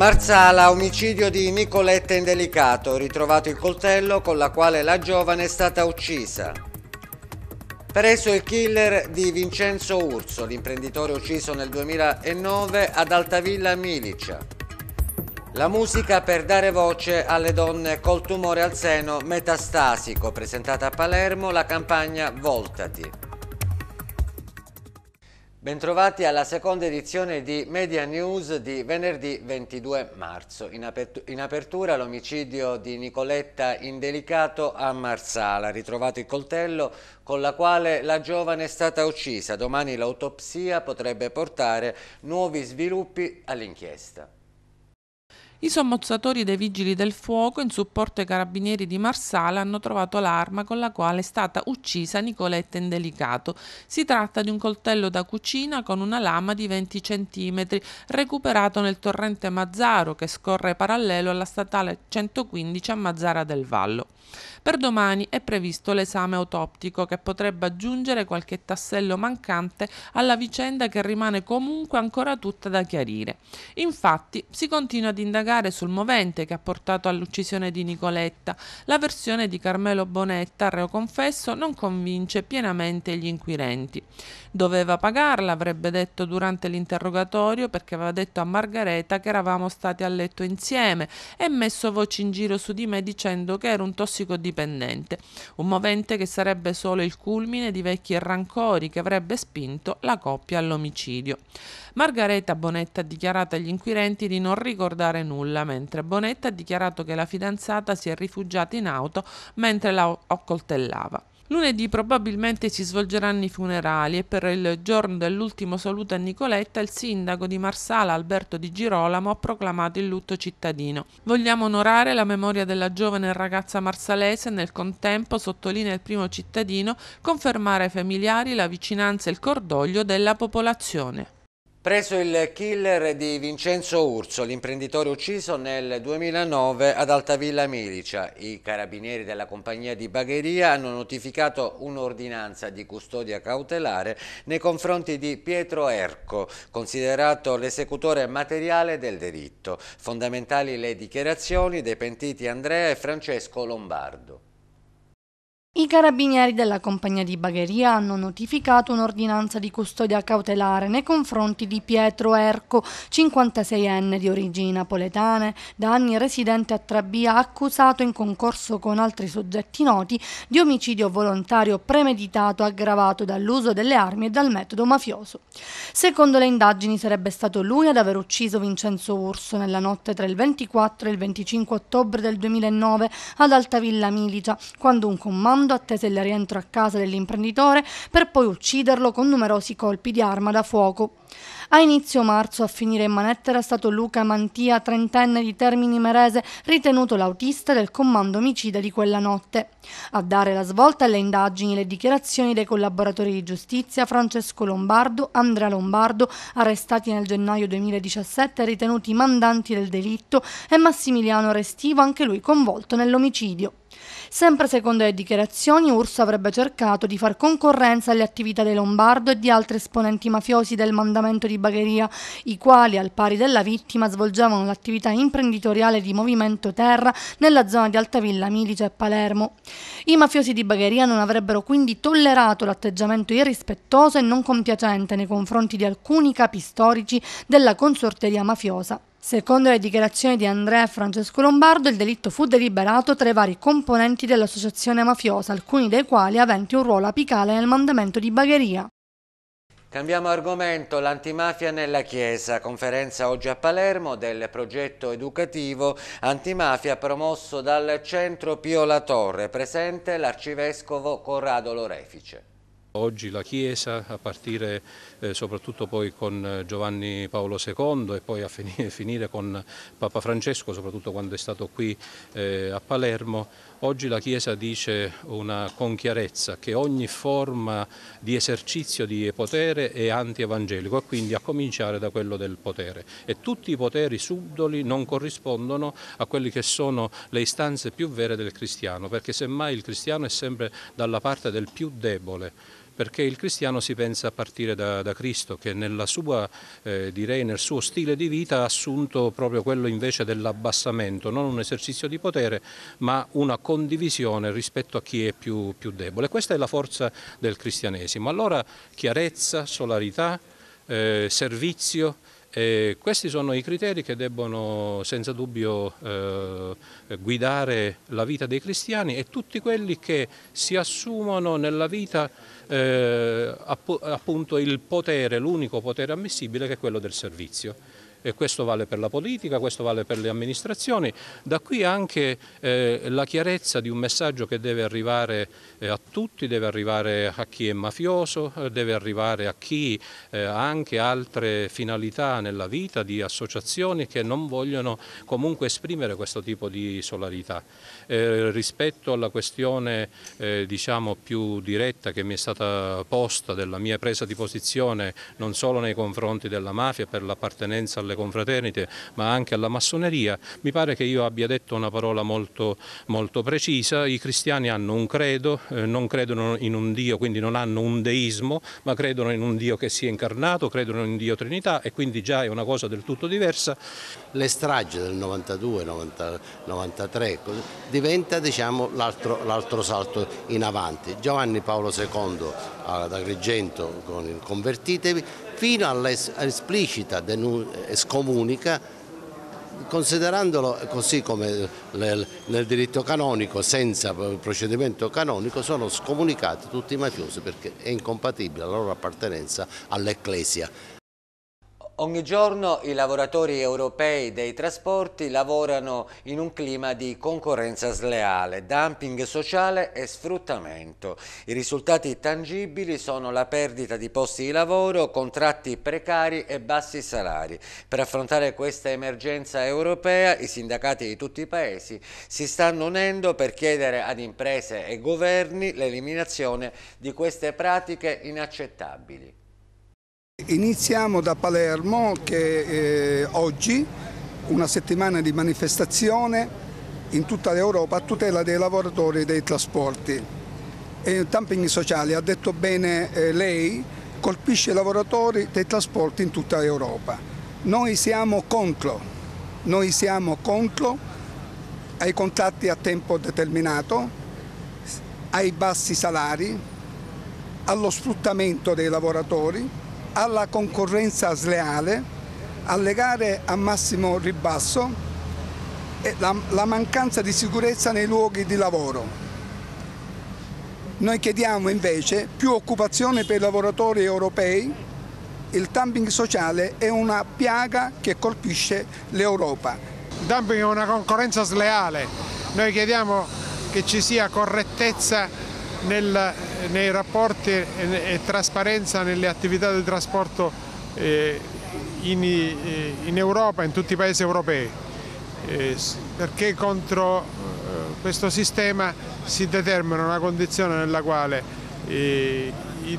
Marzala, omicidio di Nicoletta Indelicato, ritrovato il coltello con la quale la giovane è stata uccisa. Preso il killer di Vincenzo Urso, l'imprenditore ucciso nel 2009 ad Altavilla Milicia. La musica per dare voce alle donne col tumore al seno metastasico, presentata a Palermo la campagna Voltati. Bentrovati alla seconda edizione di Media News di venerdì 22 marzo. In, apertura, apertura l'omicidio di Nicoletta Indelicato a Marsala, ritrovato il coltello con la quale la giovane è stata uccisa. Domani l'autopsia potrebbe portare nuovi sviluppi all'inchiesta. I sommozzatori dei vigili del fuoco in supporto ai carabinieri di Marsala hanno trovato l'arma con la quale è stata uccisa Nicoletta Indelicato. Si tratta di un coltello da cucina con una lama di 20 cm recuperato nel torrente Mazzaro che scorre parallelo alla statale 115 a Mazzara del Vallo. Per domani è previsto l'esame autoptico che potrebbe aggiungere qualche tassello mancante alla vicenda che rimane comunque ancora tutta da chiarire. Infatti si continua ad indagare indagare sul movente che ha portato all'uccisione di Nicoletta. La versione di Carmelo Bonetta, reo confesso, non convince pienamente gli inquirenti. Doveva pagarla, avrebbe detto durante l'interrogatorio, perché aveva detto a Margareta che eravamo stati a letto insieme e messo voci in giro su di me dicendo che ero un tossicodipendente, un movente che sarebbe solo il culmine di vecchi rancori che avrebbe spinto la coppia all'omicidio. Margareta Bonetta ha dichiarato agli inquirenti di non ricordare nulla nulla, mentre Bonetta ha dichiarato che la fidanzata si è rifugiata in auto mentre la accoltellava. Lunedì probabilmente si svolgeranno i funerali e per il giorno dell'ultimo saluto a Nicoletta il sindaco di Marsala Alberto Di Girolamo ha proclamato il lutto cittadino. Vogliamo onorare la memoria della giovane ragazza marsalese e nel contempo, sottolinea il primo cittadino, confermare ai familiari la vicinanza e il cordoglio della popolazione. Preso il killer di Vincenzo Urso, l'imprenditore ucciso nel 2009 ad Altavilla Milicia, i carabinieri della compagnia di Bagheria hanno notificato un'ordinanza di custodia cautelare nei confronti di Pietro Erco, considerato l'esecutore materiale del delitto. Fondamentali le dichiarazioni dei pentiti Andrea e Francesco Lombardo. I carabinieri della compagnia di Bagheria hanno notificato un'ordinanza di custodia cautelare nei confronti di Pietro Erco, 56enne di origini napoletane, da anni residente a Trabia, accusato in concorso con altri soggetti noti di omicidio volontario premeditato aggravato dall'uso delle armi e dal metodo mafioso. Secondo le indagini sarebbe stato lui ad aver ucciso Vincenzo Urso nella notte tra il 24 e il 25 ottobre del 2009 ad Altavilla Milicia, quando un comando Orlando attese il rientro a casa dell'imprenditore per poi ucciderlo con numerosi colpi di arma da fuoco. A inizio marzo a finire in manetta era stato Luca Mantia, trentenne di Termini Merese, ritenuto l'autista del comando omicida di quella notte. A dare la svolta alle indagini e le dichiarazioni dei collaboratori di giustizia Francesco Lombardo, Andrea Lombardo, arrestati nel gennaio 2017 e ritenuti mandanti del delitto, e Massimiliano Restivo, anche lui coinvolto nell'omicidio. Sempre secondo le dichiarazioni, Urso avrebbe cercato di far concorrenza alle attività dei Lombardo e di altri esponenti mafiosi del mandamento di Bagheria, i quali, al pari della vittima, svolgevano l'attività imprenditoriale di Movimento Terra nella zona di Altavilla, Milice e Palermo. I mafiosi di Bagheria non avrebbero quindi tollerato l'atteggiamento irrispettoso e non compiacente nei confronti di alcuni capi storici della consorteria mafiosa. Secondo le dichiarazioni di Andrea e Francesco Lombardo, il delitto fu deliberato tra i vari componenti dell'associazione mafiosa, alcuni dei quali aventi un ruolo apicale nel mandamento di Bagheria. Cambiamo argomento, l'antimafia nella Chiesa, conferenza oggi a Palermo del progetto educativo antimafia promosso dal Centro Pio La Torre, presente l'arcivescovo Corrado Lorefice. Oggi la Chiesa, a partire eh, soprattutto poi con eh, Giovanni Paolo II e poi a finire, finire con Papa Francesco, soprattutto quando è stato qui eh, a Palermo, oggi la Chiesa dice una, con chiarezza che ogni forma di esercizio di potere è antievangelico e quindi a cominciare da quello del potere. E tutti i poteri subdoli non corrispondono a quelle che sono le istanze più vere del cristiano, perché semmai il cristiano è sempre dalla parte del più debole perché il cristiano si pensa a partire da, da Cristo che sua, eh, direi, nel suo stile di vita ha assunto proprio quello invece dell'abbassamento, non un esercizio di potere ma una condivisione rispetto a chi è più, più debole. Questa è la forza del cristianesimo. Allora chiarezza, solarità, eh, servizio, e questi sono i criteri che debbono senza dubbio eh, guidare la vita dei cristiani e tutti quelli che si assumono nella vita eh, appunto il potere, l'unico potere ammissibile che è quello del servizio e questo vale per la politica, questo vale per le amministrazioni, da qui anche eh, la chiarezza di un messaggio che deve arrivare eh, a tutti, deve arrivare a chi è mafioso, eh, deve arrivare a chi eh, ha anche altre finalità nella vita di associazioni che non vogliono comunque esprimere questo tipo di solarità. Eh, rispetto alla questione diciamo più diretta che mi è stata posta della mia presa di posizione non solo nei confronti della mafia per l'appartenenza alle alle confraternite ma anche alla massoneria, mi pare che io abbia detto una parola molto, molto precisa, i cristiani hanno un credo, eh, non credono in un Dio, quindi non hanno un deismo, ma credono in un Dio che sia incarnato, credono in Dio Trinità e quindi già è una cosa del tutto diversa. Le strage del 92, 90, 93 diventa diciamo, l'altro salto in avanti. Giovanni Paolo II ad Agrigento con il Convertitevi fino all'esplicita scomunica considerandolo così come nel diritto canonico senza procedimento canonico sono scomunicati tutti i mafiosi perché è incompatibile la loro appartenenza all'ecclesia Ogni giorno i lavoratori europei dei trasporti lavorano in un clima di concorrenza sleale, dumping sociale e sfruttamento. I risultati tangibili sono la perdita di posti di lavoro, contratti precari e bassi salari. Per affrontare questa emergenza europea i sindacati di tutti i paesi si stanno unendo per chiedere ad imprese e governi l'eliminazione di queste pratiche inaccettabili. Iniziamo da Palermo che eh, oggi una settimana di manifestazione in tutta l'Europa a tutela dei lavoratori dei trasporti. E dumping sociale, ha detto bene eh, lei, colpisce i lavoratori dei trasporti in tutta l'Europa. Noi siamo contro, noi siamo contro ai contratti a tempo determinato, ai bassi salari, allo sfruttamento dei lavoratori alla concorrenza sleale, alle gare a massimo ribasso e la, la mancanza di sicurezza nei luoghi di lavoro. Noi chiediamo invece più occupazione per i lavoratori europei, il dumping sociale è una piaga che colpisce l'Europa. Il dumping è una concorrenza sleale, noi chiediamo che ci sia correttezza nel nei rapporti e trasparenza nelle attività del trasporto eh, eh, in Europa, in tutti i paesi europei, eh, perché contro questo sistema si determina una condizione nella quale i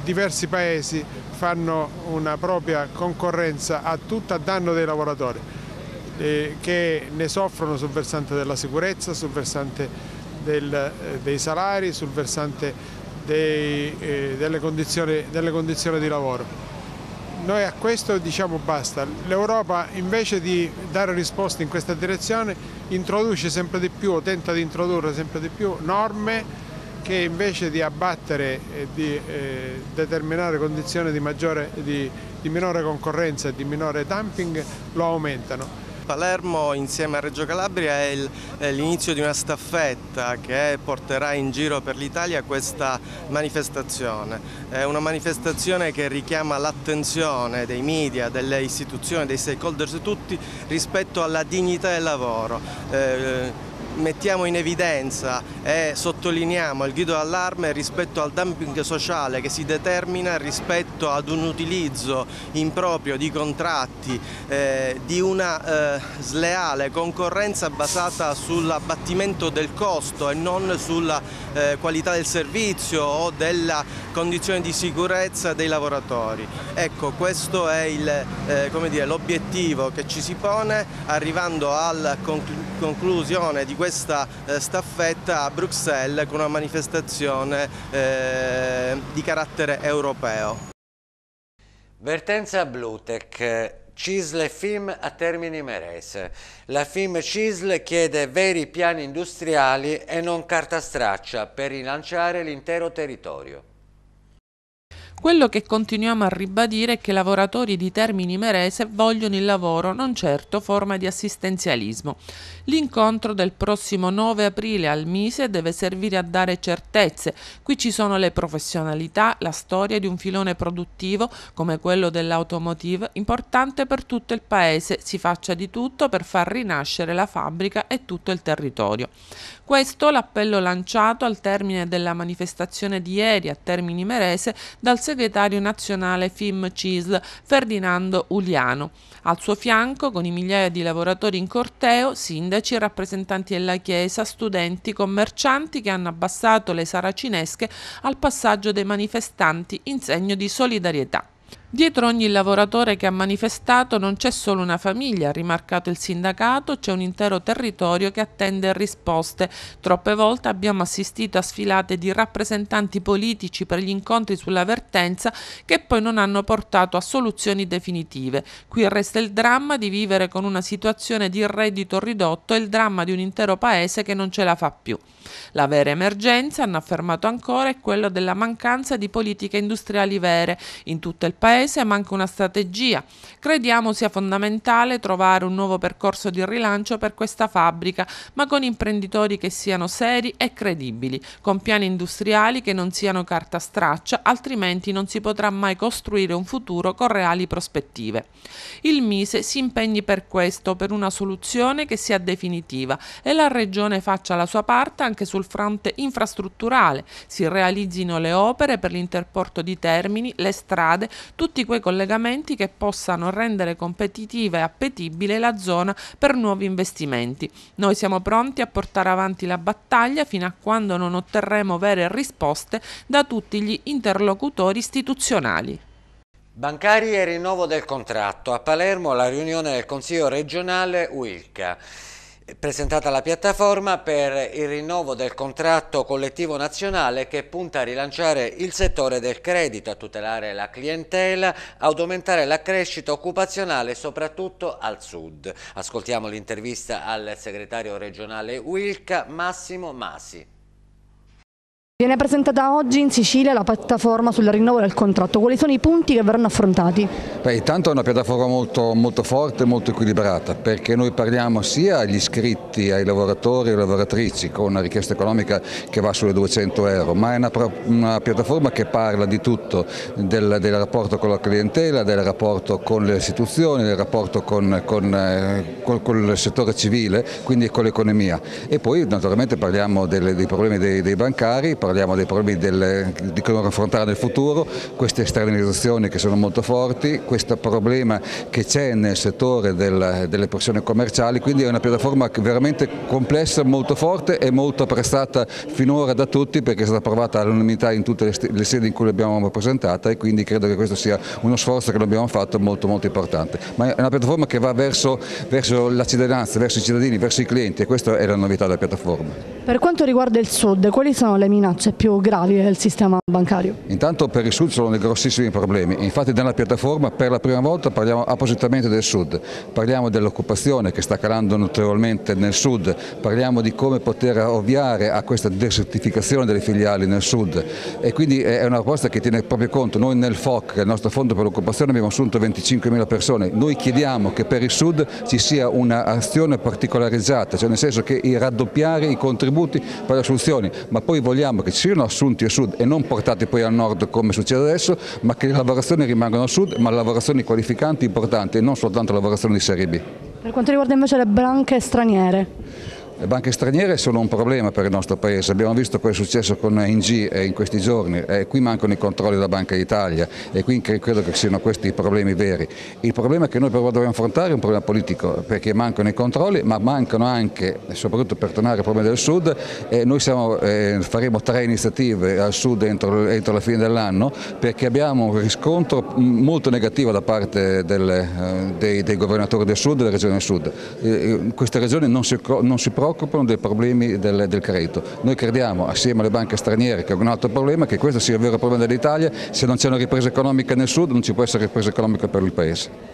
diversi paesi fanno una propria concorrenza a tutto a danno dei lavoratori che ne soffrono sul versante della sicurezza, sul versante del, dei salari, sul versante dei, eh, delle, condizioni, delle, condizioni, di lavoro. Noi a questo diciamo basta, l'Europa invece di dare risposte in questa direzione introduce sempre di più, o tenta di introdurre sempre di più norme che invece di abbattere e di eh, determinare condizioni di, maggiore, di, di minore concorrenza e di minore dumping lo aumentano. Palermo insieme a Reggio Calabria è l'inizio di una staffetta che porterà in giro per l'Italia questa manifestazione. È una manifestazione che richiama l'attenzione dei media, delle istituzioni, dei stakeholders tutti rispetto alla dignità del lavoro. Eh, mettiamo in evidenza e sottolineiamo il grido d'allarme rispetto al dumping sociale che si determina rispetto ad un utilizzo improprio di contratti, eh, di una eh, sleale concorrenza basata sull'abbattimento del costo e non sulla eh, qualità del servizio o della condizione di sicurezza dei lavoratori. Ecco, questo è eh, l'obiettivo che ci si pone arrivando alla conclusione di questa eh, staffetta a Bruxelles con una manifestazione eh, di carattere europeo. Vertenza Blutec, Cisle Film a Termini Merese. La Film Cisle chiede veri piani industriali e non carta straccia per rilanciare l'intero territorio. Quello che continuiamo a ribadire è che i lavoratori di Termini Merese vogliono il lavoro, non certo forma di assistenzialismo. L'incontro del prossimo 9 aprile al Mise deve servire a dare certezze. Qui ci sono le professionalità, la storia di un filone produttivo come quello dell'automotive, importante per tutto il paese. Si faccia di tutto per far rinascere la fabbrica e tutto il territorio. Questo l'appello lanciato al termine della manifestazione di ieri a Termini Merese dal segretario nazionale FIM CISL Ferdinando Uliano. Al suo fianco, con i migliaia di lavoratori in corteo, sindaci, rappresentanti della Chiesa, studenti, commercianti che hanno abbassato le saracinesche al passaggio dei manifestanti in segno di solidarietà. Dietro ogni lavoratore che ha manifestato non c'è solo una famiglia, ha rimarcato il sindacato, c'è un intero territorio che attende risposte. Troppe volte abbiamo assistito a sfilate di rappresentanti politici per gli incontri sulla vertenza che poi non hanno portato a soluzioni definitive. Qui resta il dramma di vivere con una situazione di reddito ridotto e il dramma di un intero paese che non ce la fa più. La vera emergenza, hanno affermato ancora, è quella della mancanza di politiche industriali vere in tutto il paese Paese ma anche una strategia. Crediamo sia fondamentale trovare un nuovo percorso di rilancio per questa fabbrica, ma con imprenditori che siano seri e credibili, con piani industriali che non siano carta straccia, altrimenti non si potrà mai costruire un futuro con reali prospettive. Il Mise si impegni per questo, per una soluzione che sia definitiva e la Regione faccia la sua parte anche sul fronte infrastrutturale, si realizzino le opere per l'interporto di Termini, le strade, tutti tutti quei collegamenti che possano rendere competitiva e appetibile la zona per nuovi investimenti. Noi siamo pronti a portare avanti la battaglia fino a quando non otterremo vere risposte da tutti gli interlocutori istituzionali. Bancari e rinnovo del contratto. A Palermo la riunione del Consiglio regionale UILCA presentata la piattaforma per il rinnovo del contratto collettivo nazionale che punta a rilanciare il settore del credito, a tutelare la clientela, ad aumentare la crescita occupazionale soprattutto al sud. Ascoltiamo l'intervista al segretario regionale Wilca Massimo Masi. Viene presentata oggi in Sicilia la piattaforma sul rinnovo del contratto. Quali sono i punti che verranno affrontati? Beh, intanto è una piattaforma molto, molto forte e molto equilibrata perché noi parliamo sia agli iscritti, ai lavoratori e alle lavoratrici con una richiesta economica che va sulle 200 euro, ma è una, una piattaforma che parla di tutto, del, del, rapporto con la clientela, del rapporto con le istituzioni, del rapporto con, con, eh, col, col, settore civile, quindi con l'economia. E poi naturalmente parliamo delle, dei problemi dei, dei bancari, parliamo dei problemi del, di come affrontare nel futuro, queste esternalizzazioni che sono molto forti, questo problema che c'è nel settore del, delle pressioni commerciali, quindi è una piattaforma veramente complessa, molto forte e molto apprezzata finora da tutti perché è stata approvata all'unanimità in tutte le, le sedi in cui l'abbiamo presentata e quindi credo che questo sia uno sforzo che abbiamo fatto molto molto importante. Ma è una piattaforma che va verso, verso la cittadinanza, verso i cittadini, verso i clienti e questa è la novità della piattaforma. Per quanto riguarda il Sud, quali sono le minacce? finanze più gravi del sistema bancario. Intanto per il Sud sono dei grossissimi problemi, infatti nella piattaforma per la prima volta parliamo appositamente del Sud, parliamo dell'occupazione che sta calando notevolmente nel Sud, parliamo di come poter ovviare a questa desertificazione delle filiali nel Sud e quindi è una proposta che tiene proprio conto, noi nel FOC, il nostro fondo per l'occupazione abbiamo assunto 25.000 persone, noi chiediamo che per il Sud ci sia un'azione particolarizzata, cioè nel senso che raddoppiare i contributi per le assunzioni, ma poi vogliamo sembra che siano assunti al sud e non portati poi al nord come succede adesso, ma che le lavorazioni rimangano al sud, ma lavorazioni qualificanti importanti e non soltanto lavorazioni di serie B. Per quanto riguarda invece le branche straniere? Le banche straniere sono un problema per il nostro Paese, abbiamo visto cosa è successo con ING in questi giorni, e qui mancano i controlli della Banca d'Italia e qui credo che siano questi i problemi veri. Il problema che noi però dobbiamo affrontare è un problema politico perché mancano i controlli ma mancano anche, soprattutto per tornare al problema del Sud, noi siamo, faremo tre iniziative al Sud entro, entro la fine dell'anno perché abbiamo un riscontro molto negativo da parte del, eh, dei, dei, governatori del Sud e delle regioni del Sud. Eh, eh, queste regioni non si, non si provano occupano dei problemi del, del credito. Noi crediamo, assieme alle banche straniere, che è un altro problema, che questo sia il vero problema dell'Italia. Se non c'è una ripresa economica nel sud non ci può essere ripresa economica per il Paese.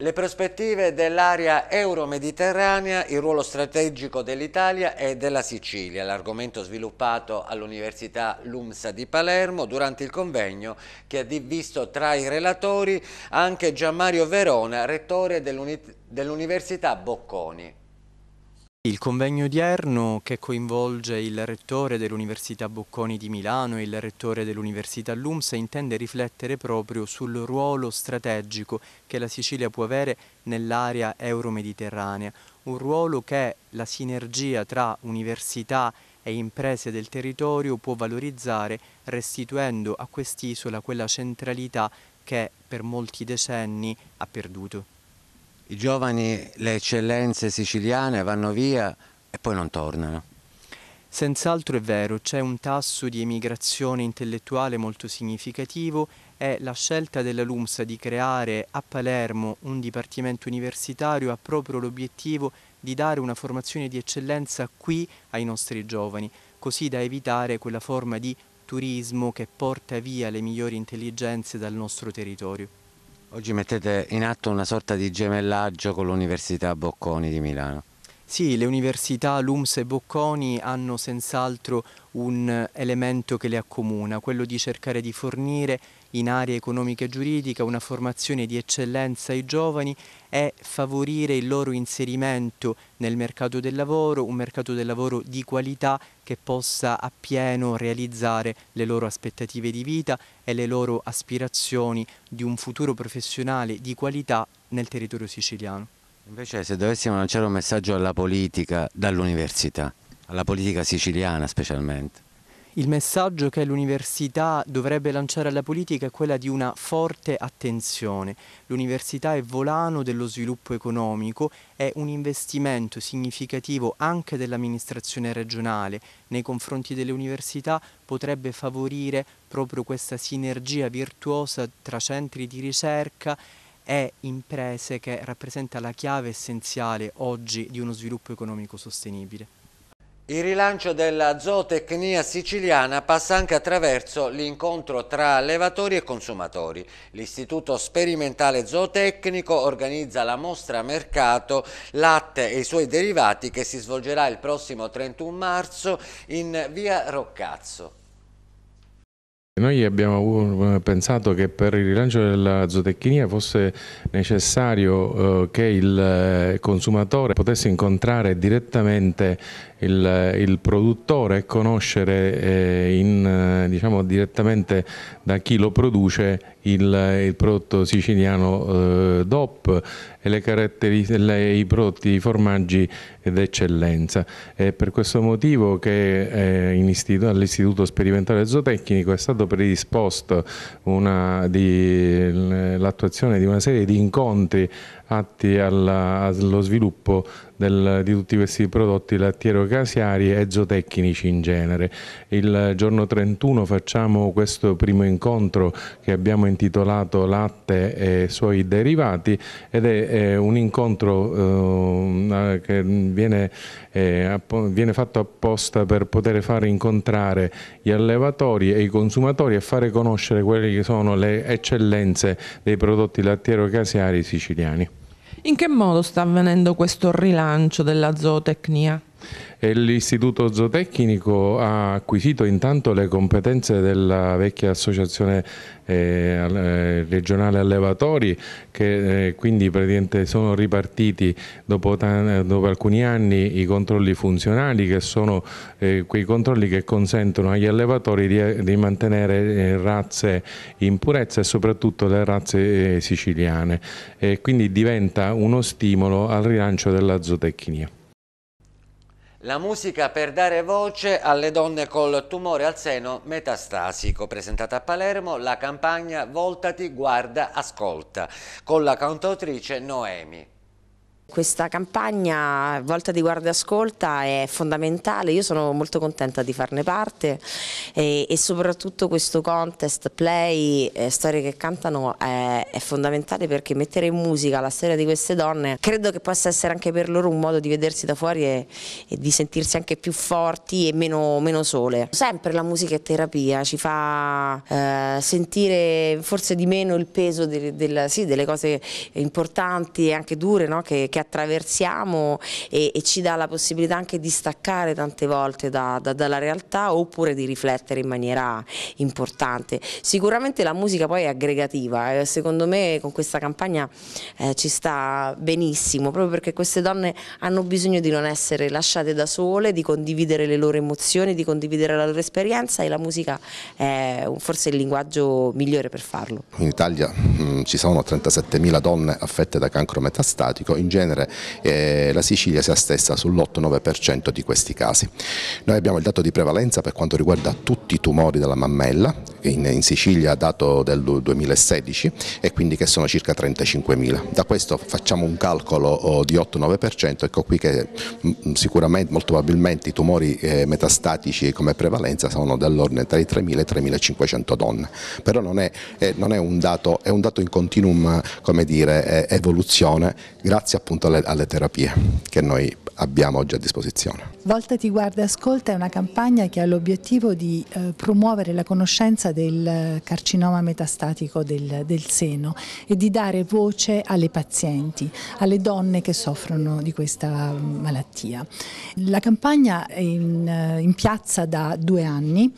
Le prospettive dell'area euro-mediterranea, il ruolo strategico dell'Italia e della Sicilia, l'argomento sviluppato all'Università LUMSA di Palermo durante il convegno che ha visto tra i relatori anche Gianmario Verona, rettore dell'Università Bocconi. Il convegno odierno che coinvolge il rettore dell'Università Bocconi di Milano e il rettore dell'Università LUMS intende riflettere proprio sul ruolo strategico che la Sicilia può avere nell'area euromediterranea, un ruolo che la sinergia tra università e imprese del territorio può valorizzare restituendo a quest'isola quella centralità che per molti decenni ha perduto i giovani, le eccellenze siciliane vanno via e poi non tornano. Senz'altro è vero, c'è un tasso di emigrazione intellettuale molto significativo e la scelta della LUMSA di creare a Palermo un dipartimento universitario ha proprio l'obiettivo di dare una formazione di eccellenza qui ai nostri giovani, così da evitare quella forma di turismo che porta via le migliori intelligenze dal nostro territorio. Oggi mettete in atto una sorta di gemellaggio con l'Università Bocconi di Milano. Sì, le università LUMS e Bocconi hanno senz'altro un elemento che le accomuna, quello di cercare di fornire in area economica e giuridica, una formazione di eccellenza ai giovani e favorire il loro inserimento nel mercato del lavoro, un mercato del lavoro di qualità che possa appieno realizzare le loro aspettative di vita e le loro aspirazioni di un futuro professionale di qualità nel territorio siciliano. Invece se dovessimo lanciare un messaggio alla politica dall'università, alla politica siciliana specialmente. Il messaggio che l'università dovrebbe lanciare alla politica è quella di una forte attenzione. L'università è volano dello sviluppo economico, è un investimento significativo anche dell'amministrazione regionale nei confronti delle università potrebbe favorire proprio questa sinergia virtuosa tra centri di ricerca e imprese che rappresenta la chiave essenziale oggi di uno sviluppo economico sostenibile. Il rilancio della zootecnia siciliana passa anche attraverso l'incontro tra allevatori e consumatori. L'Istituto Sperimentale Zootecnico organizza la mostra mercato latte e i suoi derivati che si svolgerà il prossimo 31 marzo in via Roccazzo. Noi abbiamo eh, pensato che per il rilancio della zootecnia fosse necessario eh, che il eh, consumatore potesse incontrare direttamente il, il produttore e conoscere eh, in, eh, diciamo, direttamente da chi lo produce il, il prodotto siciliano eh, DOP e le, i prodotti, i formaggi d'eccellenza. È per questo motivo che eh, all'Istituto Sperimentale Zootecnico è stato predisposto l'attuazione di una serie di incontri atti alla, allo sviluppo del, di tutti questi prodotti lattiero-casiari e zootecnici in genere. Il giorno 31 facciamo questo primo incontro che abbiamo intitolato Latte e suoi derivati ed è, è un incontro eh, che viene, eh, viene fatto apposta per poter fare incontrare gli allevatori e i consumatori e fare conoscere quelle che sono le eccellenze dei prodotti lattiero-casiari siciliani. In che modo sta avvenendo questo rilancio della zootecnia? L'istituto zootecnico ha acquisito intanto le competenze della vecchia associazione eh, eh regionale allevatori che eh, quindi praticamente sono ripartiti dopo, dopo, alcuni anni i controlli funzionali che sono eh, quei controlli che consentono agli allevatori di, di mantenere eh, razze in purezza e soprattutto le razze eh, siciliane e quindi diventa uno stimolo al rilancio della zootecnia. La musica per dare voce alle donne col tumore al seno metastasico, presentata a Palermo, la campagna Voltati, guarda, ascolta, con la cantautrice Noemi. Questa campagna Volta di Guardia Ascolta è fondamentale, io sono molto contenta di farne parte e, e soprattutto questo contest play eh, Storie che cantano è, è, fondamentale perché mettere in musica la storia di queste donne credo che possa essere anche per loro un modo di vedersi da fuori e, e di sentirsi anche più forti e meno, meno, sole. Sempre la musica è terapia, ci fa eh, sentire forse di meno il peso del, del, sì, delle cose importanti e anche dure no? che, che che attraversiamo e, e, ci dà la possibilità anche di staccare tante volte da, da, dalla realtà oppure di riflettere in maniera importante. Sicuramente la musica poi è aggregativa, eh, secondo me con questa campagna eh, ci sta benissimo, proprio perché queste donne hanno bisogno di non essere lasciate da sole, di condividere le loro emozioni, di condividere la loro esperienza e la musica è forse il linguaggio migliore per farlo. In Italia mh, mm, ci sono 37.000 donne affette da cancro metastatico, in genere genere e eh, la Sicilia si attesta sull'8-9% di questi casi. Noi abbiamo il dato di prevalenza per quanto riguarda tutti i tumori della mammella, in, in Sicilia dato del 2016 e quindi che sono circa 35.000. Da questo facciamo un calcolo oh, di 8-9%, ecco qui che mm, mm, sicuramente, molto probabilmente i tumori eh, metastatici come prevalenza sono dell'ordine tra i 3.000 e i 3.500 donne, però non è, non è, un dato, è un dato in continuum come dire, evoluzione grazie appunto appunto alle, alle terapie che noi abbiamo oggi a disposizione. Volta ti guarda, ascolta è una campagna che ha l'obiettivo di eh, promuovere la conoscenza del carcinoma metastatico del, del, seno e di dare voce alle pazienti, alle donne che soffrono di questa mm, malattia. La campagna è in, eh, in piazza da due anni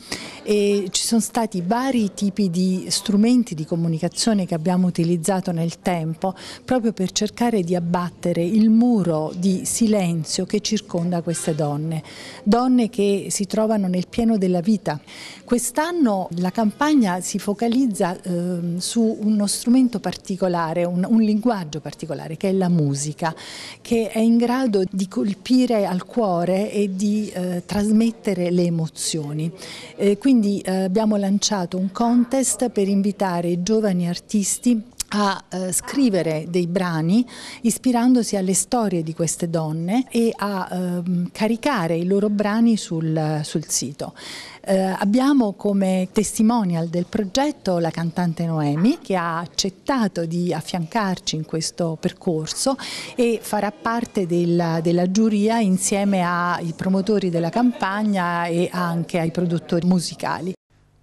e ci sono stati vari tipi di strumenti di comunicazione che abbiamo utilizzato nel tempo proprio per cercare di abbattere abbattere il muro di silenzio che circonda queste donne, donne che si trovano nel pieno della vita. Quest'anno la campagna si focalizza eh, su uno strumento particolare, un, un linguaggio particolare che è la musica, che è in grado di colpire al cuore e di eh, trasmettere le emozioni. Eh, quindi eh, abbiamo lanciato un contest per invitare i giovani artisti a eh, scrivere dei brani ispirandosi alle storie di queste donne e a eh, caricare i loro brani sul, sul sito. Eh, abbiamo come testimonial del progetto la cantante Noemi che ha accettato di affiancarci in questo percorso e farà parte della, della giuria insieme ai promotori della campagna e anche ai produttori musicali.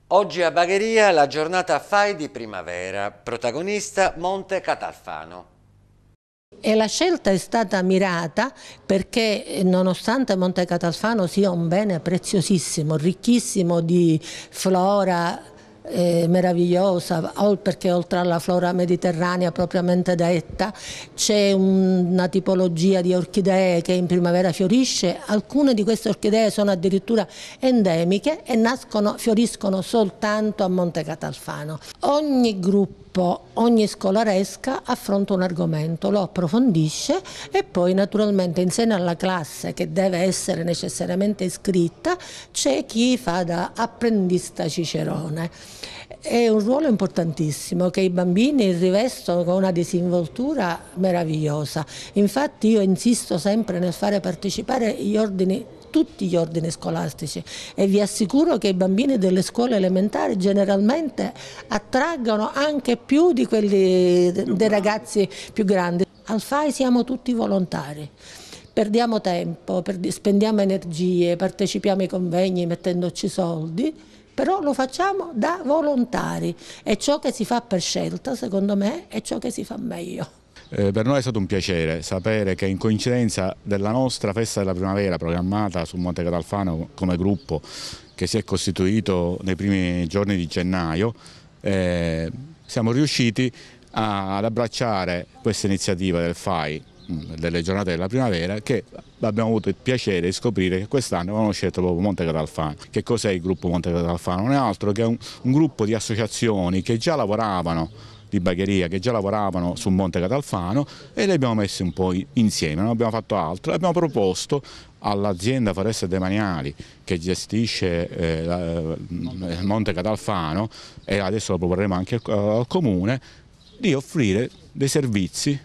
Oggi a Bagheria la giornata FAI di primavera, protagonista Monte Catalfano. E la scelta è stata mirata perché eh, nonostante Monte Catalfano sia un bene preziosissimo, ricchissimo di flora, eh, meravigliosa, perché oltre alla flora mediterranea propriamente detta c'è una tipologia di orchidee che in primavera fiorisce, alcune di queste orchidee sono addirittura endemiche e nascono, fioriscono soltanto a Monte Catalfano. Ogni gruppo gruppo, ogni scolaresca affronta un argomento, lo approfondisce e poi naturalmente insieme alla classe che deve essere necessariamente iscritta c'è chi fa da apprendista cicerone. È un ruolo importantissimo che i bambini rivestono con una disinvoltura meravigliosa. Infatti io insisto sempre nel fare partecipare gli ordini tutti gli ordini scolastici e vi assicuro che i bambini delle scuole elementari generalmente attraggono anche più di quelli dei ragazzi più grandi. Al FAI siamo tutti volontari perdiamo tempo, spendiamo energie, partecipiamo ai convegni mettendoci soldi, però lo facciamo da volontari e ciò che si fa per scelta, secondo me, è ciò che si fa meglio. Eh, per noi è stato un piacere sapere che in coincidenza della nostra festa della primavera programmata su Monte Catalfano come gruppo che si è costituito nei primi giorni di gennaio, eh, siamo riusciti a, ad abbracciare questa iniziativa del FAI mm, delle giornate della primavera che abbiamo avuto il piacere di scoprire che quest'anno avevano scelto proprio Monte Catalfano. Che cos'è il gruppo Monte Catalfano? Non è altro che un, un gruppo di associazioni che già lavoravano di bagheria che già lavoravano su Monte Catalfano e li abbiamo messi un po' insieme, non abbiamo fatto altro, abbiamo proposto all'azienda Foreste Demaniali che gestisce eh, la, Monte Catalfano e adesso lo proporremo anche al, al comune di offrire dei servizi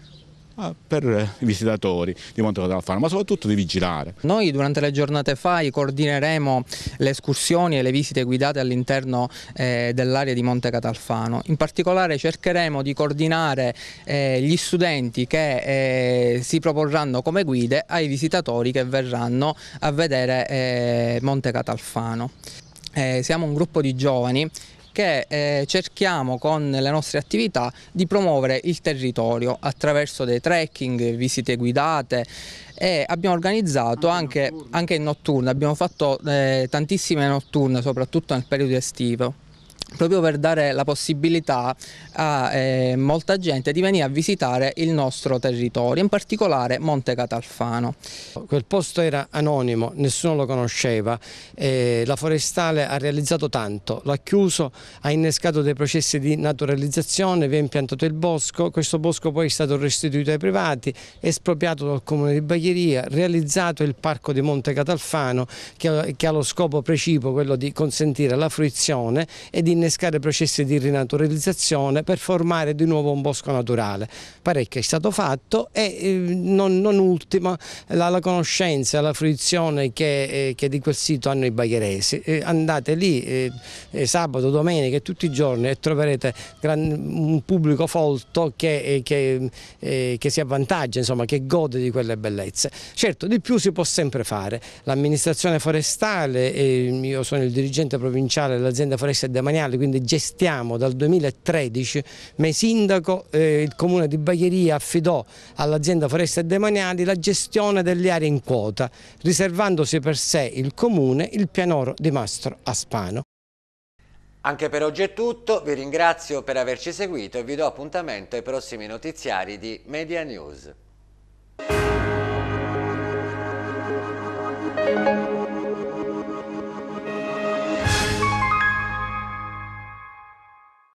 Ah, per i visitatori di Monte Catalfano, ma soprattutto di vigilare. Noi durante le giornate FAI coordineremo le escursioni e le visite guidate all'interno eh, dell'area di Monte Catalfano. In particolare cercheremo di coordinare eh, gli studenti che eh, si proporranno come guide ai visitatori che verranno a vedere eh, Monte Catalfano. Eh, siamo un gruppo di giovani che eh, cerchiamo con le nostre attività di promuovere il territorio attraverso dei trekking, visite guidate e abbiamo organizzato anche, anche in notturna, abbiamo fatto eh, tantissime notturne soprattutto nel periodo estivo proprio per dare la possibilità a eh, molta gente di venire a visitare il nostro territorio, in particolare Monte Catalfano. Quel posto era anonimo, nessuno lo conosceva, eh, la forestale ha realizzato tanto, l'ha chiuso, ha innescato dei processi di naturalizzazione, vi ha impiantato il bosco, questo bosco poi è stato restituito ai privati, espropriato dal comune di Baglieria, realizzato il parco di Monte Catalfano che, che ha lo scopo precipuo quello di consentire la fruizione e di innescare processi di rinaturalizzazione per formare di nuovo un bosco naturale. Parecchio è stato fatto e eh, non, non ultima la, la, conoscenza, la fruizione che, eh, che, di quel sito hanno i bagheresi. Eh, andate lì eh, sabato, domenica e tutti i giorni e troverete gran, un pubblico folto che, che, che, si avvantaggia, insomma, che gode di quelle bellezze. Certo, di più si può sempre fare. L'amministrazione forestale, io sono il dirigente provinciale dell'azienda forestale demaniale, decenniale, quindi gestiamo dal 2013, me sindaco, eh, il comune di Bagheria affidò all'azienda Foreste e Demaniali la gestione delle aree in quota, riservandosi per sé il comune il pianoro di Mastro Aspano. Anche per oggi è tutto, vi ringrazio per averci seguito e vi do appuntamento ai prossimi notiziari di Media News.